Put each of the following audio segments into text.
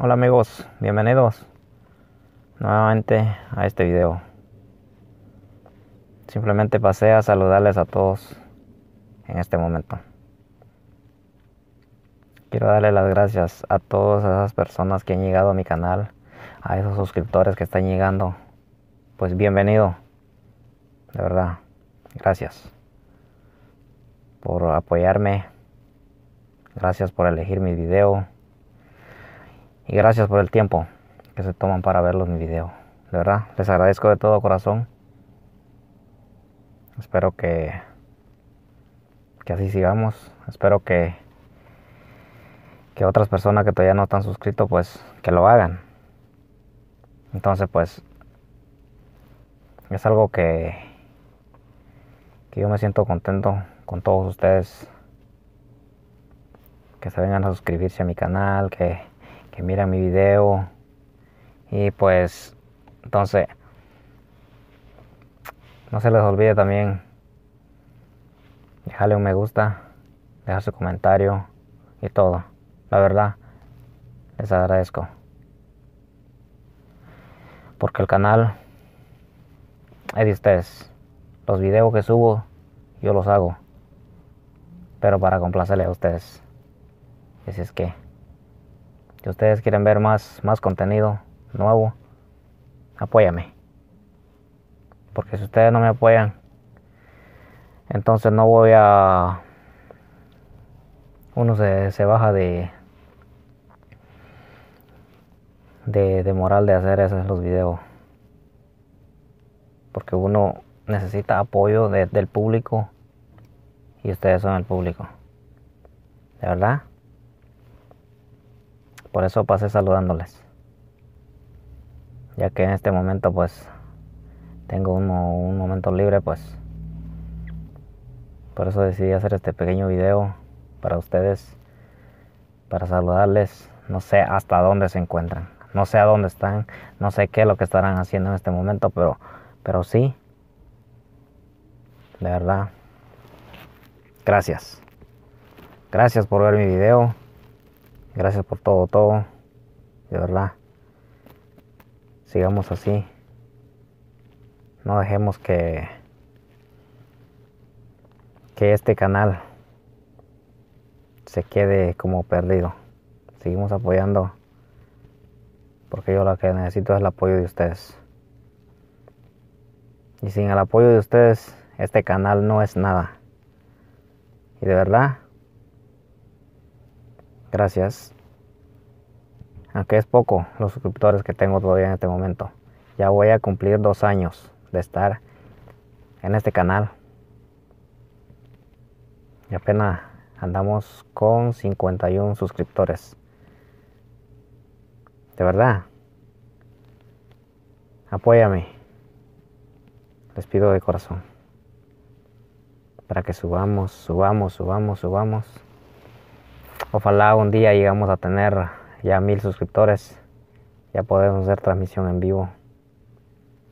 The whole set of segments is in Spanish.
Hola amigos, bienvenidos nuevamente a este video. Simplemente pasé a saludarles a todos en este momento. Quiero darle las gracias a todas esas personas que han llegado a mi canal, a esos suscriptores que están llegando. Pues bienvenido, de verdad. Gracias por apoyarme. Gracias por elegir mi video y gracias por el tiempo que se toman para verlos mi video. De verdad, les agradezco de todo corazón. Espero que, que así sigamos. Espero que, que otras personas que todavía no están suscritos, pues que lo hagan. Entonces, pues es algo que, que yo me siento contento con todos ustedes que se vengan a suscribirse a mi canal, que que miren mi video. Y pues, entonces, no se les olvide también dejarle un me gusta, dejar su comentario y todo. La verdad, les agradezco. Porque el canal es de ustedes. Los videos que subo, yo los hago. Pero para complacerle a ustedes. Así es que... Si ustedes quieren ver más, más contenido nuevo, apóyame. Porque si ustedes no me apoyan, entonces no voy a... Uno se, se baja de, de, moral de hacer esos los videos. Porque uno necesita apoyo del público y ustedes son el público. ¿De verdad? por eso pasé saludándoles. Ya que en este momento pues tengo un, momento libre pues por eso decidí hacer este pequeño video para ustedes, para saludarles. No sé hasta dónde se encuentran, no sé a dónde están, no sé qué es lo que estarán haciendo en este momento, pero, pero sí, de verdad, gracias. Gracias por ver mi video. Gracias por todo, todo. De verdad. Sigamos así. No dejemos que que este canal se quede como perdido. Seguimos apoyando porque yo lo que necesito es el apoyo de ustedes. Y sin el apoyo de ustedes, este canal no es nada. Y de verdad, Gracias. Aunque es poco los suscriptores que tengo todavía en este momento. Ya voy a cumplir dos años de estar en este canal. Y apenas andamos con 51 suscriptores. De verdad. Apóyame. Les pido de corazón. Para que subamos, subamos, subamos, subamos. Ojalá un día llegamos a tener ya mil suscriptores, ya podemos hacer transmisión en vivo.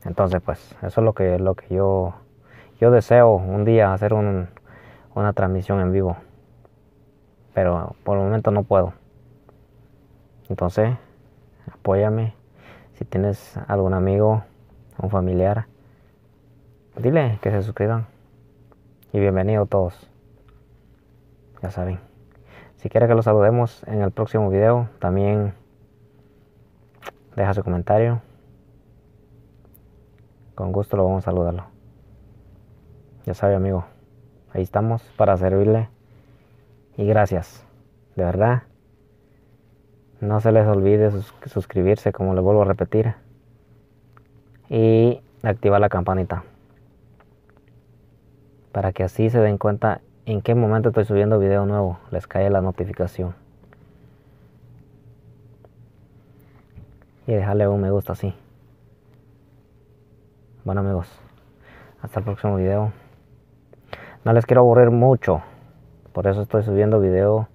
Entonces, pues, eso es lo que, lo que yo, yo deseo un día hacer una transmisión en vivo. Pero por el momento no puedo. Entonces, apóyame. Si tienes algún amigo, un familiar, dile que se suscriban. Y bienvenido todos. Ya saben. Si quiere que lo saludemos en el próximo video, también deja su comentario. Con gusto lo vamos a saludarlo. Ya sabe, amigo, ahí estamos para servirle. Y gracias, de verdad. No se les olvide suscribirse, como le vuelvo a repetir. Y activar la campanita. Para que así se den cuenta en qué momento estoy subiendo video nuevo, les cae la notificación. Y dejarle un me gusta así. Bueno amigos, hasta el próximo video. No les quiero aburrir mucho, por eso estoy subiendo video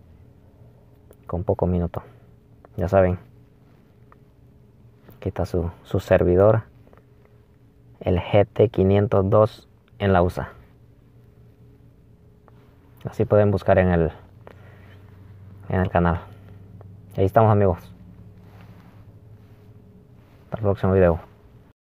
con poco minuto. Ya saben, aquí está su, su servidor, el GT502 en la USA. Así pueden buscar en el, en el canal. Ahí estamos amigos. Hasta el próximo video.